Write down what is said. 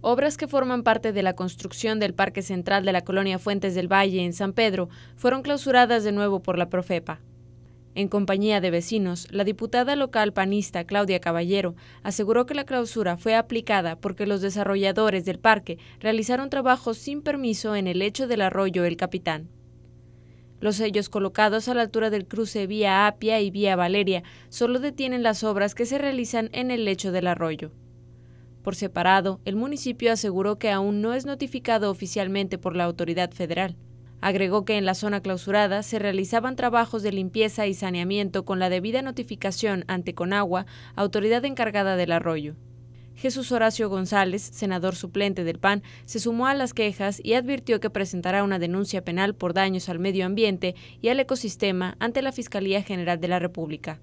Obras que forman parte de la construcción del Parque Central de la Colonia Fuentes del Valle en San Pedro fueron clausuradas de nuevo por la Profepa. En compañía de vecinos, la diputada local panista Claudia Caballero aseguró que la clausura fue aplicada porque los desarrolladores del parque realizaron trabajos sin permiso en el lecho del arroyo El Capitán. Los sellos colocados a la altura del cruce vía Apia y vía Valeria solo detienen las obras que se realizan en el lecho del arroyo. Por separado, el municipio aseguró que aún no es notificado oficialmente por la autoridad federal. Agregó que en la zona clausurada se realizaban trabajos de limpieza y saneamiento con la debida notificación ante Conagua, autoridad encargada del arroyo. Jesús Horacio González, senador suplente del PAN, se sumó a las quejas y advirtió que presentará una denuncia penal por daños al medio ambiente y al ecosistema ante la Fiscalía General de la República.